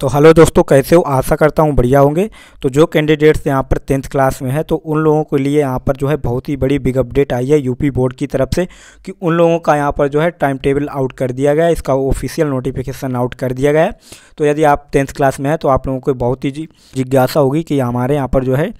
तो हेलो दोस्तों कैसे हो आशा करता हूँ बढ़िया होंगे तो जो कैंडिडेट्स यहाँ पर टेंथ क्लास में है तो उन लोगों के लिए यहाँ पर जो है बहुत ही बड़ी बिग अपडेट आई है यूपी बोर्ड की तरफ से कि उन लोगों का यहाँ पर जो है टाइम टेबल आउट कर दिया गया है इसका ऑफिशियल नोटिफिकेशन आउट कर दिया गया है तो यदि आप टेंथ क्लास में हैं तो आप लोगों को बहुत ही जिज्ञासा होगी कि हमारे यहाँ पर जो है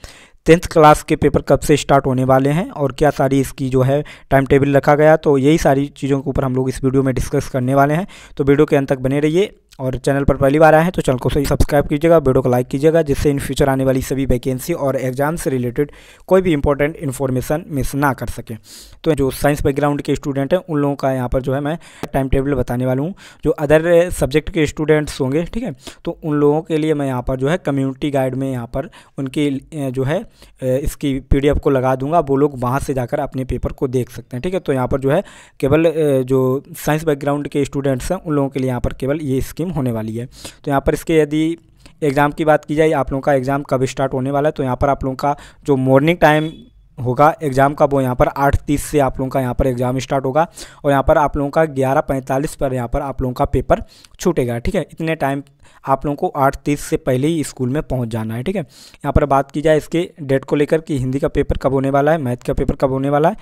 टेंथ क्लास के पेपर कब से स्टार्ट होने वाले हैं और क्या सारी इसकी जो है टाइम टेबल रखा गया तो यही सारी चीज़ों के ऊपर हम लोग इस वीडियो में डिस्कस करने वाले हैं तो वीडियो के अंत तक बने रहिए और चैनल पर पहली बार आए हैं तो चैनल को सही सब्सक्राइब कीजिएगा वीडियो को लाइक कीजिएगा जिससे इन फ्यूचर आने वाली सभी वैकेंसी और एग्जाम से रिलेटेड कोई भी इंपॉर्टेंट इन्फॉर्मेशन मिस ना कर सके तो जो साइंस बैकग्राउंड के स्टूडेंट हैं उन लोगों का यहाँ पर जो है मैं टाइम टेबल बताने वाला हूँ जो अदर सब्जेक्ट के स्टूडेंट्स होंगे ठीक है तो उन लोगों के लिए मैं यहाँ पर जो है कम्युनिटी गाइड में यहाँ पर उनकी जो है इसकी पी को लगा दूंगा वो लोग वहाँ से जाकर अपने पेपर को देख सकते हैं ठीक है तो यहाँ पर जो है केवल जो साइंस बैकग्राउंड के स्टूडेंट्स हैं उन लोगों के लिए यहाँ पर केवल ये स्कीम स्ट्रीम होने वाली है तो यहाँ पर इसके यदि एग्ज़ाम की बात की जाए आप लोगों का एग्ज़ाम कब स्टार्ट होने वाला है तो यहाँ पर आप लोगों का जो मॉर्निंग टाइम होगा एग्ज़ाम का वो यहाँ पर आठ तीस से आप लोगों का यहाँ पर एग्ज़ाम स्टार्ट होगा और यहाँ पर आप लोगों का ग्यारह पैंतालीस पर यहाँ पर आप लोगों का पेपर छूटेगा ठीक है इतने टाइम आप लोगों को आठ तीस से पहले ही स्कूल में पहुँच जाना है ठीक है यहाँ पर बात की जाए इसके डेट को लेकर कि हिंदी का पेपर कब होने वाला है मैथ का पेपर कब होने वाला है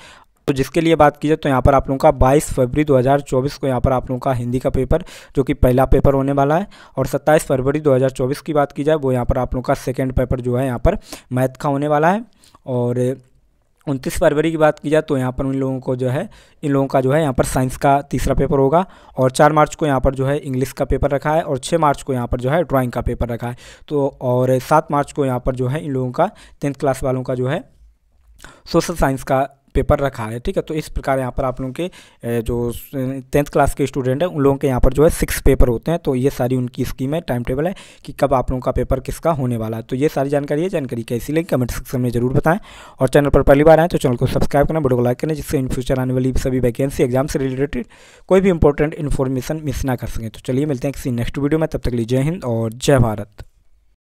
तो जिसके लिए बात की जाए तो यहाँ पर आप लोगों का 22 फरवरी 2024 को यहाँ पर आप लोगों का हिंदी का पेपर जो कि पहला पेपर होने वाला है और 27 फरवरी 2024 की बात की जाए वो यहाँ पर आप लोगों का सेकेंड पेपर जो है यहाँ पर मैथ का होने वाला है और उनतीस फरवरी की बात की जाए तो यहाँ पर उन लोगों को जो है इन लोगों का जो है यहाँ पर साइंस का तीसरा पेपर होगा और चार मार्च को यहाँ पर जो है इंग्लिश का पेपर रखा है और छः मार्च को यहाँ पर जो है ड्राइंग का पेपर रखा है तो और सात मार्च को यहाँ पर जो है इन लोगों का टेंथ क्लास वालों का जो है सोशल साइंस का पेपर रखा है ठीक है तो इस प्रकार यहाँ पर आप लोगों के जो टेंथ क्लास के स्टूडेंट हैं उन लोगों के यहाँ पर जो है सिक्स पेपर होते हैं तो ये सारी उनकी स्कीम है टाइम टेबल है कि कब आप लोगों का पेपर किसका होने वाला है तो ये सारी जानकारी है जानकारी कैसी लगी कमेंट सेक्शन में जरूर बताएं और चैनल पर पहली बार आएँ तो चैनल को सब्सक्राइब करना बड़ो को लाइक करना जिससे इन फ्यूचर आने वाली सभी वैकेंसी एग्जाम से रिलेटेड कोई भी इंपॉर्टेंट इन्फॉर्मेशन मिस ना कर सकें तो चलिए मिलते हैं किसी नेक्स्ट वीडियो में तब तक लिए जय हिंद और जय भारत